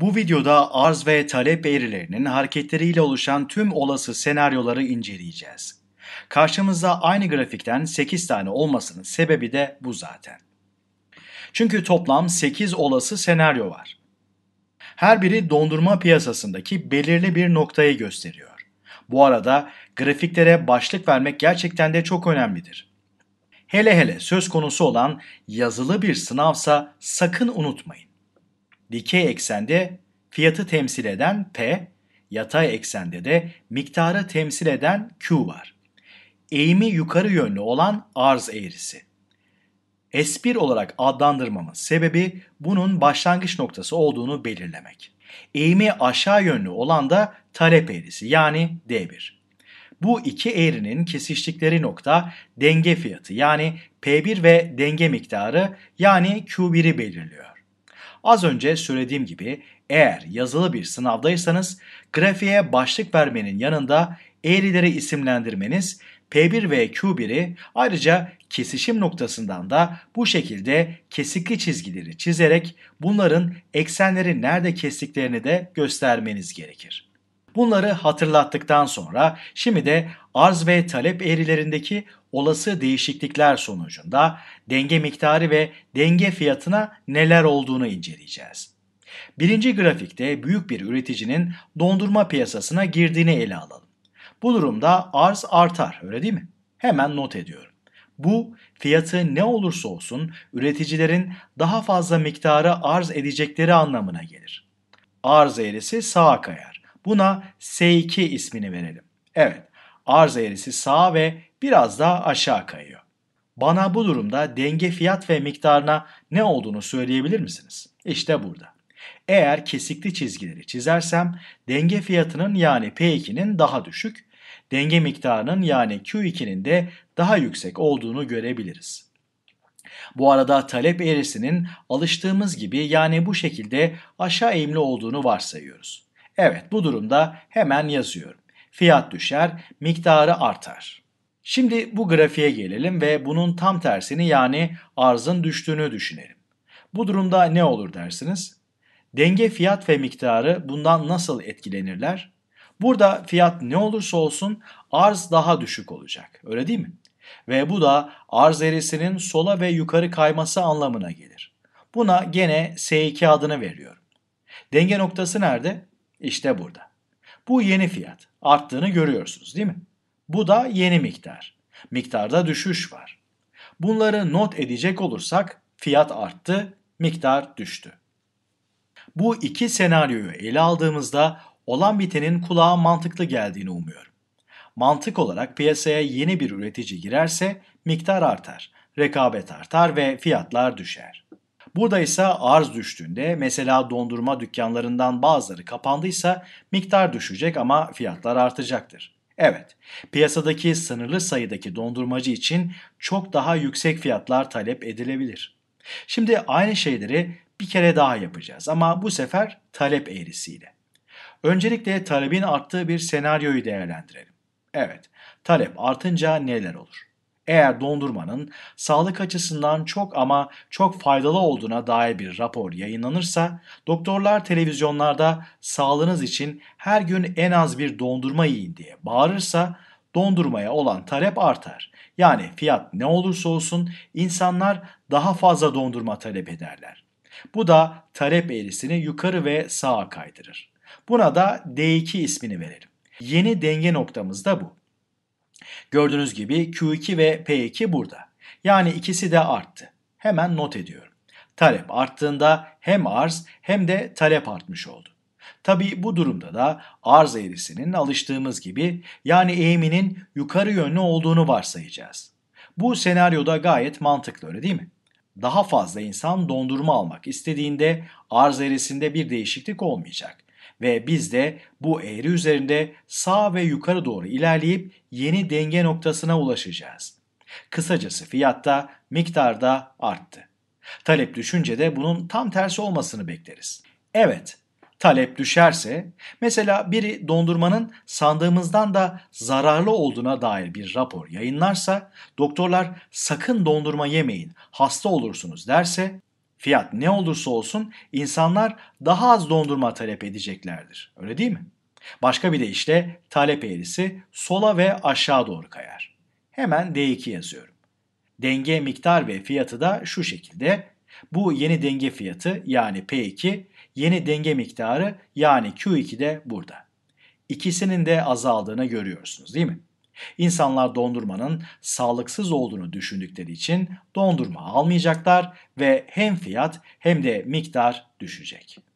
Bu videoda arz ve talep eğrilerinin hareketleriyle oluşan tüm olası senaryoları inceleyeceğiz. Karşımızda aynı grafikten 8 tane olmasının sebebi de bu zaten. Çünkü toplam 8 olası senaryo var. Her biri dondurma piyasasındaki belirli bir noktayı gösteriyor. Bu arada grafiklere başlık vermek gerçekten de çok önemlidir. Hele hele söz konusu olan yazılı bir sınavsa sakın unutmayın Dikey eksende fiyatı temsil eden P, yatay eksende de miktarı temsil eden Q var. Eğimi yukarı yönlü olan arz eğrisi. S1 olarak adlandırmamın sebebi bunun başlangıç noktası olduğunu belirlemek. Eğimi aşağı yönlü olan da talep eğrisi yani D1. Bu iki eğrinin kesiştikleri nokta denge fiyatı yani P1 ve denge miktarı yani Q1'i belirliyor. Az önce söylediğim gibi eğer yazılı bir sınavdaysanız grafiğe başlık vermenin yanında eğrileri isimlendirmeniz P1 ve Q1'i ayrıca kesişim noktasından da bu şekilde kesikli çizgileri çizerek bunların eksenleri nerede kestiklerini de göstermeniz gerekir. Bunları hatırlattıktan sonra şimdi de arz ve talep eğrilerindeki olası değişiklikler sonucunda denge miktarı ve denge fiyatına neler olduğunu inceleyeceğiz. Birinci grafikte büyük bir üreticinin dondurma piyasasına girdiğini ele alalım. Bu durumda arz artar öyle değil mi? Hemen not ediyorum. Bu fiyatı ne olursa olsun üreticilerin daha fazla miktarı arz edecekleri anlamına gelir. Arz eğrisi sağa kayar. Buna S2 ismini verelim. Evet, arz eğrisi sağa ve biraz daha aşağı kayıyor. Bana bu durumda denge fiyat ve miktarına ne olduğunu söyleyebilir misiniz? İşte burada. Eğer kesikli çizgileri çizersem denge fiyatının yani P2'nin daha düşük, denge miktarının yani Q2'nin de daha yüksek olduğunu görebiliriz. Bu arada talep eğrisinin alıştığımız gibi yani bu şekilde aşağı eğimli olduğunu varsayıyoruz. Evet bu durumda hemen yazıyorum. Fiyat düşer, miktarı artar. Şimdi bu grafiğe gelelim ve bunun tam tersini yani arzın düştüğünü düşünelim. Bu durumda ne olur dersiniz? Denge fiyat ve miktarı bundan nasıl etkilenirler? Burada fiyat ne olursa olsun arz daha düşük olacak. Öyle değil mi? Ve bu da arz eğrisinin sola ve yukarı kayması anlamına gelir. Buna gene S2 adını veriyorum. Denge noktası nerede? İşte burada. Bu yeni fiyat. Arttığını görüyorsunuz değil mi? Bu da yeni miktar. Miktarda düşüş var. Bunları not edecek olursak fiyat arttı, miktar düştü. Bu iki senaryoyu ele aldığımızda olan bitenin kulağa mantıklı geldiğini umuyorum. Mantık olarak piyasaya yeni bir üretici girerse miktar artar, rekabet artar ve fiyatlar düşer. Burada ise arz düştüğünde mesela dondurma dükkanlarından bazıları kapandıysa miktar düşecek ama fiyatlar artacaktır. Evet, piyasadaki sınırlı sayıdaki dondurmacı için çok daha yüksek fiyatlar talep edilebilir. Şimdi aynı şeyleri bir kere daha yapacağız ama bu sefer talep eğrisiyle. Öncelikle talebin arttığı bir senaryoyu değerlendirelim. Evet, talep artınca neler olur? eğer dondurmanın sağlık açısından çok ama çok faydalı olduğuna dair bir rapor yayınlanırsa, doktorlar televizyonlarda sağlığınız için her gün en az bir dondurma yiyin diye bağırırsa, dondurmaya olan talep artar. Yani fiyat ne olursa olsun insanlar daha fazla dondurma talep ederler. Bu da talep eğrisini yukarı ve sağa kaydırır. Buna da D2 ismini verelim. Yeni denge noktamız da bu. Gördüğünüz gibi Q2 ve P2 burada. Yani ikisi de arttı. Hemen not ediyorum. Talep arttığında hem arz hem de talep artmış oldu. Tabi bu durumda da arz eğrisinin alıştığımız gibi yani eğiminin yukarı yönlü olduğunu varsayacağız. Bu senaryoda gayet mantıklı öyle değil mi? Daha fazla insan dondurma almak istediğinde arz eğrisinde bir değişiklik olmayacak. Ve biz de bu eğri üzerinde sağ ve yukarı doğru ilerleyip yeni denge noktasına ulaşacağız. Kısacası fiyatta, miktarda arttı. Talep düşünce de bunun tam tersi olmasını bekleriz. Evet, talep düşerse, mesela biri dondurmanın sandığımızdan da zararlı olduğuna dair bir rapor yayınlarsa, doktorlar sakın dondurma yemeyin, hasta olursunuz derse, Fiyat ne olursa olsun insanlar daha az dondurma talep edeceklerdir. Öyle değil mi? Başka bir de işte talep eğrisi sola ve aşağı doğru kayar. Hemen D2 yazıyorum. Denge miktar ve fiyatı da şu şekilde. Bu yeni denge fiyatı yani P2, yeni denge miktarı yani Q2 de burada. İkisinin de azaldığını görüyorsunuz değil mi? İnsanlar dondurmanın sağlıksız olduğunu düşündükleri için dondurma almayacaklar ve hem fiyat hem de miktar düşecek.